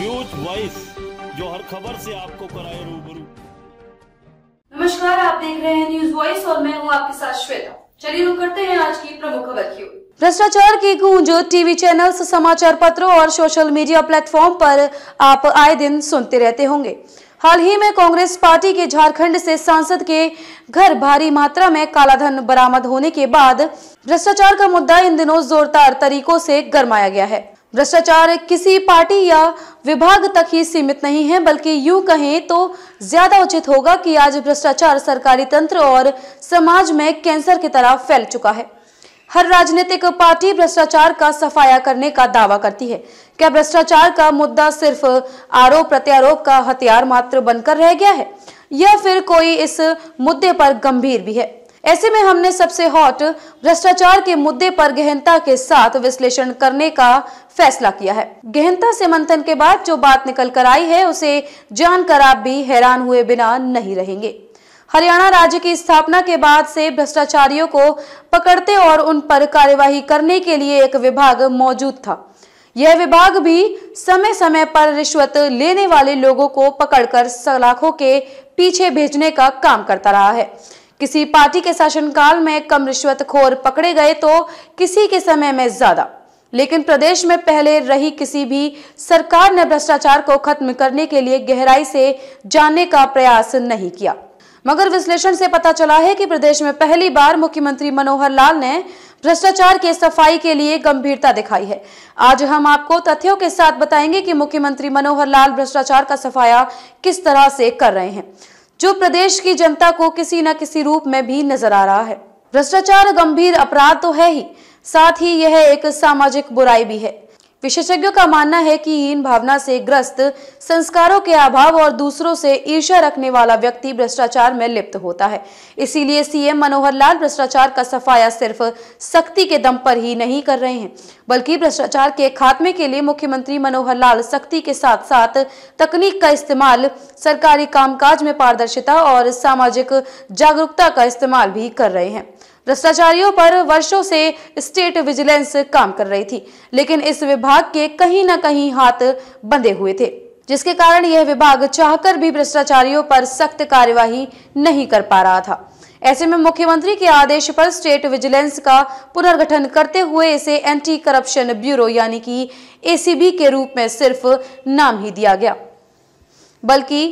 News voice जो हर खबर से आपको कराए रूबरू नमस्कार आप देख रहे हैं न्यूज वॉइस और मैं हूं आपके साथ श्वेता चलिए रुक करते हैं आज की प्रमुख खबर की भ्रष्टाचार की गूंज टीवी चैनल्स समाचार पत्रों और सोशल मीडिया प्लेटफॉर्म पर आप आए दिन सुनते रहते होंगे हाल ही में कांग्रेस पार्टी के झारखंड से सांसद के घर भारी मात्रा में कालाधन बरामद होने के बाद भ्रष्टाचार का मुद्दा इन दिनों जोरदार तरीकों से गरमाया गया है भ्रष्टाचार किसी पार्टी या विभाग तक ही सीमित नहीं है बल्कि यूं कहें तो ज्यादा उचित होगा कि आज भ्रष्टाचार सरकारी तंत्र और समाज में कैंसर की तरह फैल चुका है हर राजनीतिक पार्टी भ्रष्टाचार का सफाया करने का दावा करती है क्या भ्रष्टाचार का मुद्दा सिर्फ आरोप प्रत्यारोप का हथियार मात्र बनकर रह गया है या फिर कोई इस मुद्दे पर गंभीर भी है ऐसे में हमने सबसे हॉट भ्रष्टाचार के मुद्दे पर गहनता के साथ विश्लेषण करने का फैसला किया है गहनता से मंथन के बाद जो बात निकल कर आई है उसे जानकर आप भी हैरान हुए बिना नहीं रहेंगे हरियाणा राज्य की स्थापना के बाद से भ्रष्टाचारियों को पकड़ते और उन पर कार्यवाही करने के लिए एक विभाग मौजूद था यह विभाग भी समय समय पर रिश्वत लेने वाले लोगों को पकड़कर सलाखों के पीछे भेजने का काम करता रहा है किसी पार्टी के शासनकाल में कम रिश्वतखोर पकड़े गए तो किसी के समय में ज्यादा लेकिन प्रदेश में पहले रही किसी भी सरकार ने भ्रष्टाचार को खत्म करने के लिए गहराई से जानने का प्रयास नहीं किया मगर विश्लेषण से पता चला है कि प्रदेश में पहली बार मुख्यमंत्री मनोहर लाल ने भ्रष्टाचार के सफाई के लिए गंभीरता दिखाई है आज हम आपको तथ्यों के साथ बताएंगे कि मुख्यमंत्री मनोहर लाल भ्रष्टाचार का सफाया किस तरह से कर रहे हैं जो प्रदेश की जनता को किसी न किसी रूप में भी नजर आ रहा है भ्रष्टाचार गंभीर अपराध तो है ही साथ ही यह एक सामाजिक बुराई भी है विशेषज्ञों का मानना है कि हीन भावना से ग्रस्त संस्कारों के अभाव और दूसरों से ईर्ष्या रखने वाला व्यक्ति भ्रष्टाचार में लिप्त होता है इसीलिए सीएम मनोहर लाल भ्रष्टाचार का सफाया सिर्फ सख्ती के दम पर ही नहीं कर रहे हैं बल्कि भ्रष्टाचार के खात्मे के लिए मुख्यमंत्री मनोहर लाल सख्ती के साथ साथ तकनीक का इस्तेमाल सरकारी कामकाज में पारदर्शिता और सामाजिक जागरूकता का इस्तेमाल भी कर रहे हैं भ्रष्टाचारियों पर वर्षों से स्टेट विजिलेंस काम कर रही थी लेकिन इस विभाग के कहीं ना कहीं हाथ बंधे हुए थे जिसके कारण यह विभाग चाहकर भी भ्रष्टाचारियों पर सख्त कार्यवाही नहीं कर पा रहा था ऐसे में मुख्यमंत्री के आदेश पर स्टेट विजिलेंस का पुनर्गठन करते हुए इसे एंटी करप्शन ब्यूरो यानी कि एसीबी के रूप में सिर्फ नाम ही दिया गया बल्कि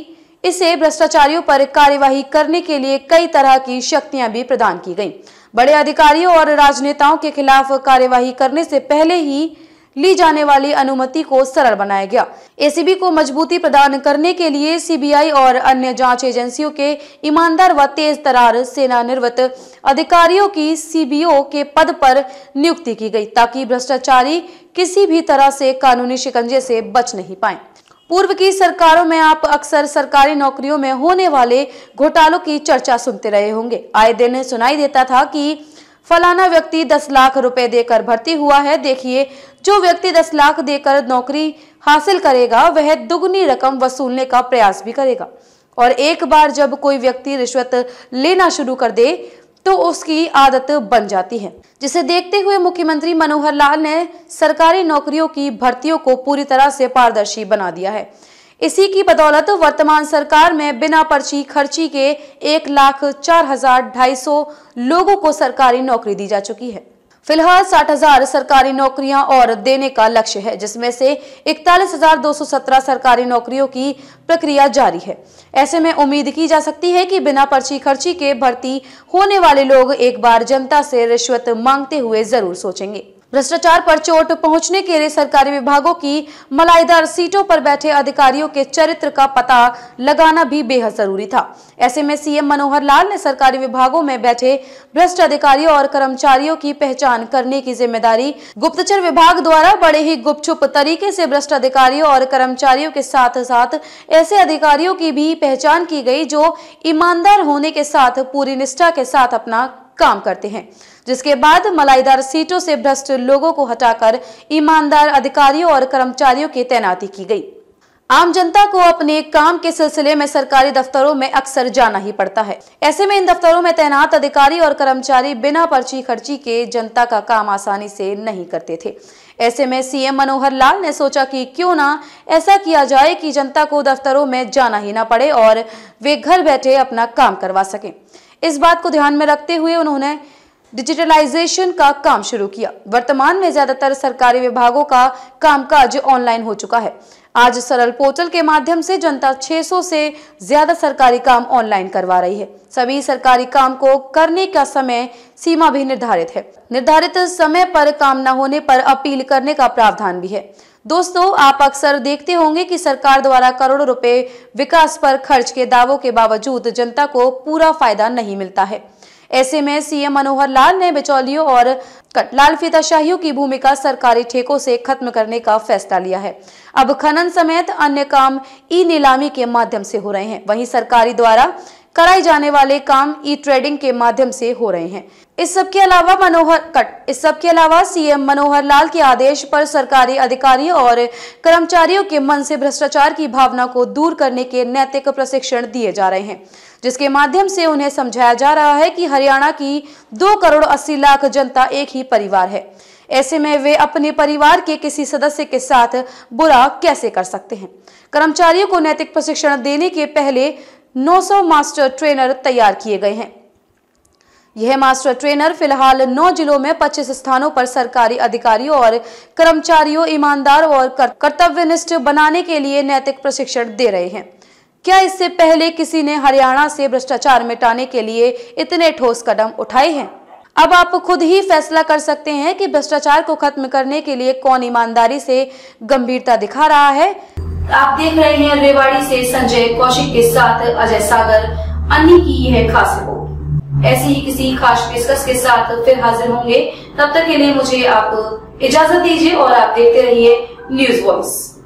इसे भ्रष्टाचारियों पर कार्यवाही करने के लिए कई तरह की शक्तियां भी प्रदान की गईं। बड़े अधिकारियों और राजनेताओं के खिलाफ कार्यवाही करने से पहले ही ली जाने वाली अनुमति को सरल बनाया गया एसीबी को मजबूती प्रदान करने के लिए सीबीआई और अन्य जांच एजेंसियों के ईमानदार व तेज तरार सेना निर्वत अधिकारियों की सीबीओ के पद पर नियुक्ति की गई ताकि भ्रष्टाचारी किसी भी तरह से कानूनी शिकंजे से बच नहीं पाए पूर्व की सरकारों में आप अक्सर सरकारी नौकरियों में होने वाले घोटालों की चर्चा सुनते रहे होंगे आए दिन सुनाई देता था कि फलाना व्यक्ति 10 लाख रुपए देकर भर्ती हुआ है देखिए जो व्यक्ति 10 लाख देकर नौकरी हासिल करेगा वह दुगनी रकम वसूलने का प्रयास भी करेगा और एक बार जब कोई व्यक्ति रिश्वत लेना शुरू कर दे तो उसकी आदत बन जाती है जिसे देखते हुए मुख्यमंत्री मनोहर लाल ने सरकारी नौकरियों की भर्तियों को पूरी तरह से पारदर्शी बना दिया है इसी की बदौलत वर्तमान सरकार में बिना पर्ची खर्ची के एक लाख चार हजार ढाई सौ लोगों को सरकारी नौकरी दी जा चुकी है फिलहाल 60,000 सरकारी नौकरियां और देने का लक्ष्य है जिसमें से 41,217 सरकारी नौकरियों की प्रक्रिया जारी है ऐसे में उम्मीद की जा सकती है कि बिना पर्ची खर्ची के भर्ती होने वाले लोग एक बार जनता से रिश्वत मांगते हुए जरूर सोचेंगे भ्रष्टाचार पर चोट पहुंचने के लिए सरकारी विभागों की मलाईदार सीटों पर बैठे अधिकारियों के चरित्र का पता लगाना भी बेहद जरूरी था ऐसे में सीएम मनोहर लाल ने सरकारी विभागों में बैठे भ्रष्ट अधिकारियों और कर्मचारियों की पहचान करने की जिम्मेदारी गुप्तचर विभाग द्वारा बड़े ही गुपचुप तरीके से भ्रष्ट अधिकारियों और कर्मचारियों के साथ साथ ऐसे अधिकारियों की भी पहचान की गई जो ईमानदार होने के साथ पूरी निष्ठा के साथ अपना काम करते हैं जिसके बाद मलाईदार सीटों से भ्रष्ट लोगों को हटाकर ईमानदार अधिकारियों और कर्मचारियों की तैनाती की गई आम जनता को अपने काम के सिलसिले में सरकारी दफ्तरों में अक्सर जाना ही पड़ता है ऐसे में इन दफ्तरों में तैनात अधिकारी और कर्मचारी बिना पर्ची खर्ची के जनता का काम आसानी से नहीं करते थे ऐसे में सीएम मनोहर लाल ने सोचा कि क्यों ना ऐसा किया जाए कि जनता को दफ्तरों में जाना ही ना पड़े और वे घर बैठे अपना काम करवा सकें इस बात को ध्यान में रखते हुए उन्होंने डिजिटलाइजेशन का काम शुरू किया वर्तमान में ज्यादातर सरकारी विभागों का कामकाज ऑनलाइन हो चुका है आज सरल पोर्टल के माध्यम से जनता 600 से ज्यादा सरकारी काम ऑनलाइन करवा रही है सभी सरकारी काम को करने का समय सीमा भी निर्धारित है निर्धारित समय पर काम न होने पर अपील करने का प्रावधान भी है दोस्तों आप अक्सर देखते होंगे कि सरकार द्वारा करोड़ों रुपए विकास पर खर्च के दावों के बावजूद जनता को पूरा फायदा नहीं मिलता है ऐसे में सीएम मनोहर लाल ने बिचौलियों और कटलाल फिताशाहियों की भूमिका सरकारी ठेकों से खत्म करने का फैसला लिया है अब खनन समेत अन्य काम ई नीलामी के माध्यम से हो रहे हैं वहीं सरकारी द्वारा कराए जाने वाले काम ई ट्रेडिंग के माध्यम से हो रहे हैं इस सब के अलावा मनोहर कट इस सब के अलावा सीएम मनोहर लाल के आदेश पर सरकारी अधिकारियों और कर्मचारियों के मन से भ्रष्टाचार की भावना को दूर करने के नैतिक प्रशिक्षण दिए जा रहे हैं जिसके माध्यम से उन्हें समझाया जा रहा है कि हरियाणा की दो करोड़ अस्सी लाख जनता एक ही परिवार है ऐसे में वे अपने परिवार के किसी सदस्य के साथ बुरा कैसे कर सकते हैं कर्मचारियों को नैतिक प्रशिक्षण देने के पहले 900 मास्टर ट्रेनर तैयार किए गए हैं यह मास्टर ट्रेनर फिलहाल नौ जिलों में 25 स्थानों पर सरकारी अधिकारियों और कर्मचारियों ईमानदार और कर्तव्यनिष्ठ बनाने के लिए नैतिक प्रशिक्षण दे रहे हैं क्या इससे पहले किसी ने हरियाणा से भ्रष्टाचार मिटाने के लिए इतने ठोस कदम उठाए हैं अब आप खुद ही फैसला कर सकते हैं कि भ्रष्टाचार को खत्म करने के लिए कौन ईमानदारी से गंभीरता दिखा रहा है आप देख रहे हैं रेवाड़ी से संजय कौशिक के साथ अजय सागर अन्य की यह खास रिपोर्ट ऐसी ही किसी खास पेशकश के साथ फिर हाजिर होंगे तब तक के लिए मुझे आप इजाजत दीजिए और आप देखते रहिए न्यूज वॉइस